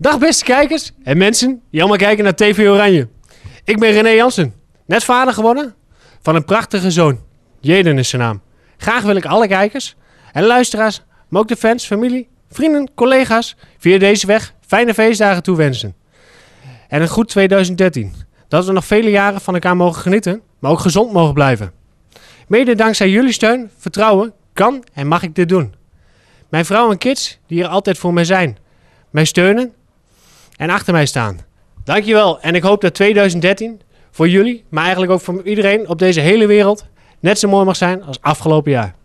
Dag beste kijkers en mensen die allemaal kijken naar TV Oranje. Ik ben René Jansen, net vader geworden van een prachtige zoon. Jeden is zijn naam. Graag wil ik alle kijkers en luisteraars, maar ook de fans, familie, vrienden, collega's via deze weg fijne feestdagen toewensen. En een goed 2013. Dat we nog vele jaren van elkaar mogen genieten, maar ook gezond mogen blijven. Mede dankzij jullie steun, vertrouwen, kan en mag ik dit doen. Mijn vrouw en kids die er altijd voor mij zijn, mij steunen en achter mij staan. Dankjewel en ik hoop dat 2013 voor jullie, maar eigenlijk ook voor iedereen op deze hele wereld, net zo mooi mag zijn als afgelopen jaar.